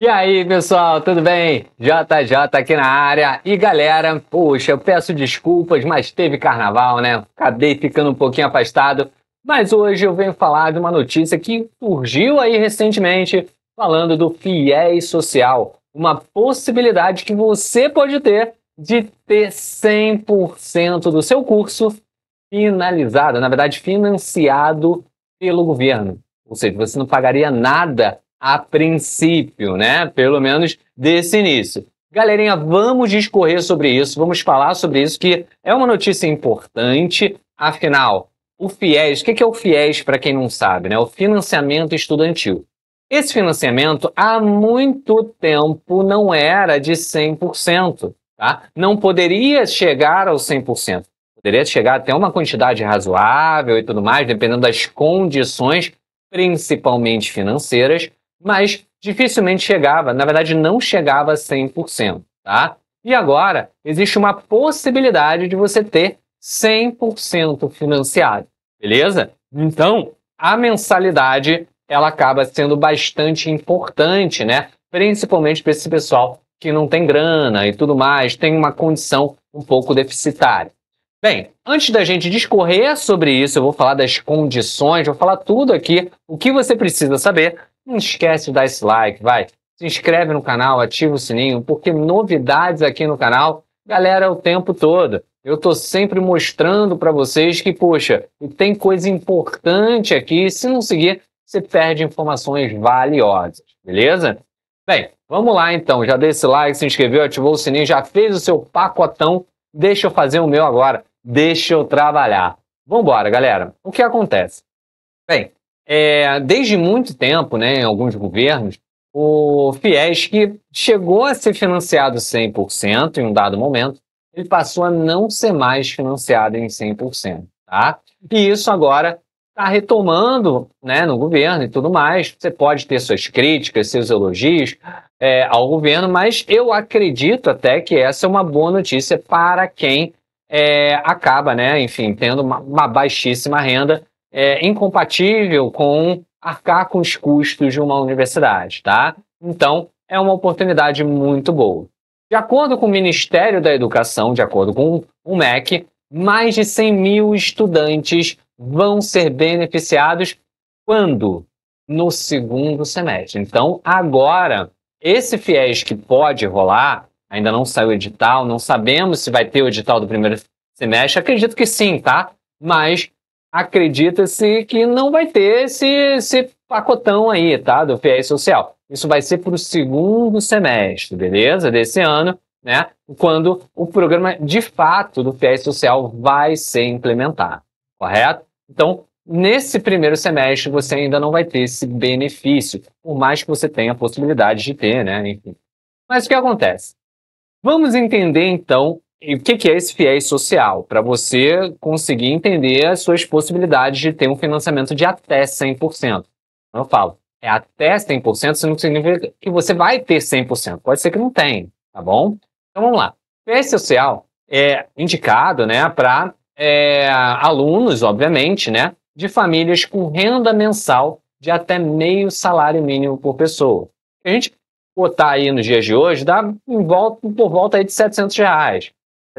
E aí, pessoal, tudo bem? JJ aqui na área. E galera, poxa, eu peço desculpas, mas teve carnaval, né? Acabei ficando um pouquinho afastado. Mas hoje eu venho falar de uma notícia que surgiu aí recentemente, falando do FIES social, uma possibilidade que você pode ter de ter 100% do seu curso finalizado, na verdade, financiado pelo governo. Ou seja, você não pagaria nada a princípio, né? Pelo menos desse início. Galerinha, vamos discorrer sobre isso, vamos falar sobre isso, que é uma notícia importante. Afinal, o FIES, o que é o FIES para quem não sabe, né? O financiamento estudantil. Esse financiamento há muito tempo não era de 100%, tá? Não poderia chegar aos 100%. Poderia chegar até uma quantidade razoável e tudo mais, dependendo das condições, principalmente financeiras, mas dificilmente chegava, na verdade não chegava a 100%, tá? E agora existe uma possibilidade de você ter 100% financiado, beleza? Então, a mensalidade ela acaba sendo bastante importante, né? Principalmente para esse pessoal que não tem grana e tudo mais, tem uma condição um pouco deficitária. Bem, antes da gente discorrer sobre isso, eu vou falar das condições, vou falar tudo aqui, o que você precisa saber não esquece de dar esse like, vai. Se inscreve no canal, ativa o sininho, porque novidades aqui no canal, galera, é o tempo todo. Eu estou sempre mostrando para vocês que, poxa, tem coisa importante aqui. Se não seguir, você perde informações valiosas, beleza? Bem, vamos lá então. Já deu esse like, se inscreveu, ativou o sininho, já fez o seu pacotão. Deixa eu fazer o meu agora. Deixa eu trabalhar. Vambora, galera. O que acontece? Bem, é, desde muito tempo, né, em alguns governos, o FIES, que chegou a ser financiado 100% em um dado momento, ele passou a não ser mais financiado em 100%. Tá? E isso agora está retomando né, no governo e tudo mais. Você pode ter suas críticas, seus elogios é, ao governo, mas eu acredito até que essa é uma boa notícia para quem é, acaba, né, enfim, tendo uma, uma baixíssima renda é, incompatível com arcar com os custos de uma universidade, tá? Então, é uma oportunidade muito boa. De acordo com o Ministério da Educação, de acordo com o MEC, mais de 100 mil estudantes vão ser beneficiados quando? No segundo semestre. Então, agora, esse FIES que pode rolar, ainda não saiu o edital, não sabemos se vai ter o edital do primeiro semestre, acredito que sim, tá? Mas acredita-se que não vai ter esse, esse pacotão aí, tá? Do PI social. Isso vai ser para o segundo semestre, beleza? Desse ano, né? Quando o programa de fato do PI social vai ser implementado, correto? Então, nesse primeiro semestre, você ainda não vai ter esse benefício, por mais que você tenha a possibilidade de ter, né? Enfim. Mas o que acontece? Vamos entender então e o que, é esse FIES social? Para você conseguir entender as suas possibilidades de ter um financiamento de até 100%. Eu falo, é até 100%, isso não significa que você vai ter 100%. Pode ser que não tenha, tá bom? Então vamos lá. FIES social é indicado né, para é, alunos, obviamente, né, de famílias com renda mensal de até meio salário mínimo por pessoa. A gente botar aí nos dias de hoje, dá em volta, por volta aí de 700 reais.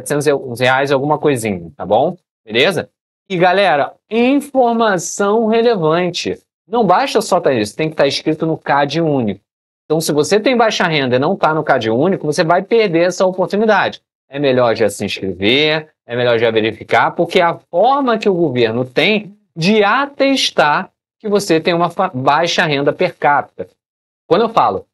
700 reais, alguma coisinha, tá bom? Beleza? E galera, informação relevante. Não basta só estar isso, tem que estar tá escrito no CAD único. Então, se você tem baixa renda e não está no CAD único, você vai perder essa oportunidade. É melhor já se inscrever, é melhor já verificar, porque a forma que o governo tem de atestar que você tem uma baixa renda per capita. Quando eu falo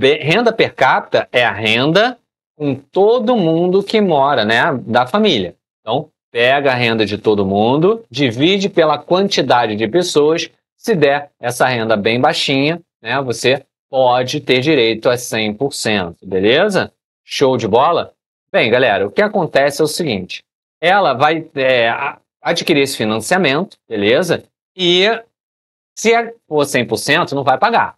renda per capita, é a renda com todo mundo que mora, né, da família. Então, pega a renda de todo mundo, divide pela quantidade de pessoas. Se der essa renda bem baixinha, né, você pode ter direito a 100%, beleza? Show de bola? Bem, galera, o que acontece é o seguinte: ela vai é, adquirir esse financiamento, beleza? E se é, for 100%, não vai pagar.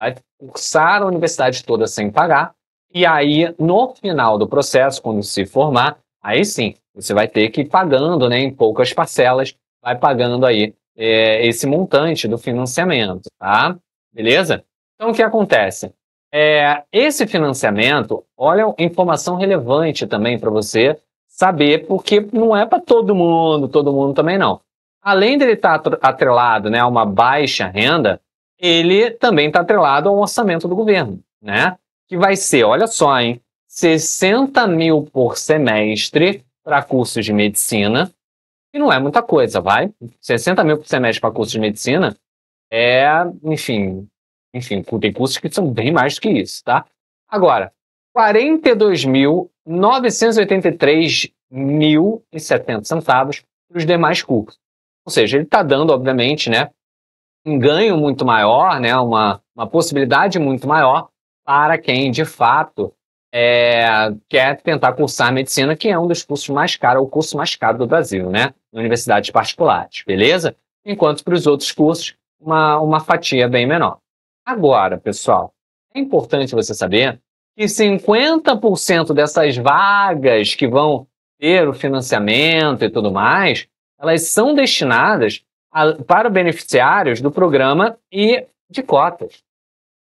Vai cursar a universidade toda sem pagar e aí, no final do processo, quando se formar, aí sim, você vai ter que ir pagando, né, em poucas parcelas, vai pagando aí é, esse montante do financiamento, tá? Beleza? Então, o que acontece? É, esse financiamento, olha, é informação relevante também para você saber, porque não é para todo mundo, todo mundo também não. Além dele estar tá atrelado né, a uma baixa renda, ele também está atrelado ao orçamento do governo, né? que vai ser, olha só, hein? 60 mil por semestre para cursos de medicina, que não é muita coisa, vai? 60 mil por semestre para cursos de medicina é, enfim, enfim, tem cursos que são bem mais do que isso, tá? Agora, 42.983.070 centavos para os demais cursos. Ou seja, ele está dando, obviamente, né, um ganho muito maior, né, uma, uma possibilidade muito maior para quem, de fato, é, quer tentar cursar medicina, que é um dos cursos mais caros, o curso mais caro do Brasil, né? Em universidades particulares, beleza? Enquanto para os outros cursos, uma, uma fatia bem menor. Agora, pessoal, é importante você saber que 50% dessas vagas que vão ter o financiamento e tudo mais, elas são destinadas a, para beneficiários do programa e de cotas.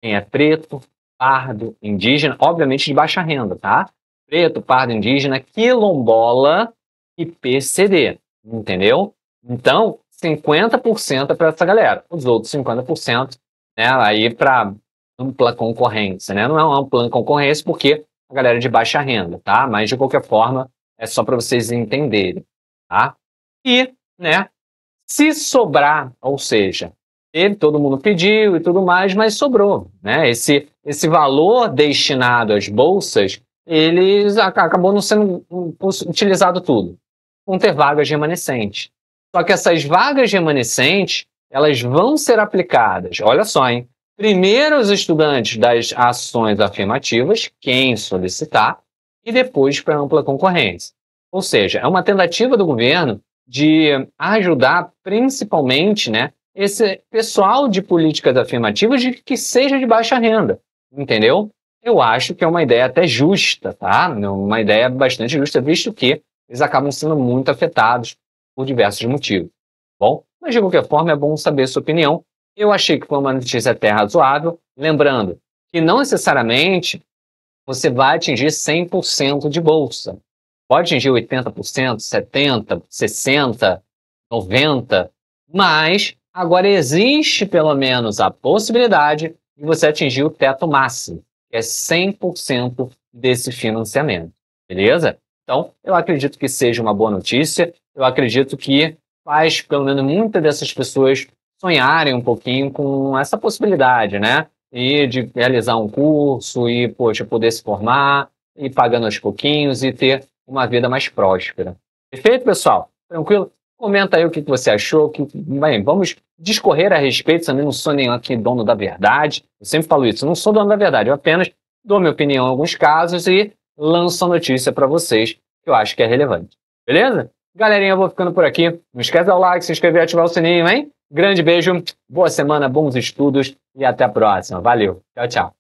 Quem é preto, pardo, indígena, obviamente de baixa renda, tá? Preto, pardo, indígena, quilombola e PCD, entendeu? Então, 50% é para essa galera. Os outros 50%, né, aí para ampla concorrência, né? Não é uma ampla concorrência porque a galera é de baixa renda, tá? Mas de qualquer forma, é só para vocês entenderem, tá? E, né, se sobrar, ou seja, ele todo mundo pediu e tudo mais, mas sobrou. Né? Esse, esse valor destinado às bolsas, ele acabou não sendo utilizado tudo. Vão ter vagas remanescentes. Só que essas vagas remanescentes, elas vão ser aplicadas. Olha só, hein? Primeiro os estudantes das ações afirmativas, quem solicitar, e depois para ampla concorrência. Ou seja, é uma tentativa do governo de ajudar principalmente né, esse pessoal de políticas afirmativas de que seja de baixa renda, entendeu? Eu acho que é uma ideia até justa, tá? É uma ideia bastante justa, visto que eles acabam sendo muito afetados por diversos motivos. Bom, mas de qualquer forma é bom saber sua opinião. Eu achei que foi uma notícia até razoável, lembrando que não necessariamente você vai atingir 100% de bolsa. Pode atingir 80%, 70%, 60%, 90%, mas Agora, existe pelo menos a possibilidade de você atingir o teto máximo, que é 100% desse financiamento, beleza? Então, eu acredito que seja uma boa notícia, eu acredito que faz, pelo menos, muitas dessas pessoas sonharem um pouquinho com essa possibilidade, né? E de realizar um curso e, poxa, poder se formar, e pagando aos pouquinhos e ter uma vida mais próspera. Perfeito, pessoal? Tranquilo? Comenta aí o que, você achou. Que, bem, vamos discorrer a respeito. Também não sou nenhum aqui dono da verdade. Eu sempre falo isso. Não sou dono da verdade. Eu apenas dou minha opinião em alguns casos e lanço a notícia para vocês que eu acho que é relevante. Beleza? Galerinha, eu vou ficando por aqui. Não esquece de dar o like, se inscrever e ativar o sininho, hein? Grande beijo, boa semana, bons estudos e até a próxima. Valeu. Tchau, tchau.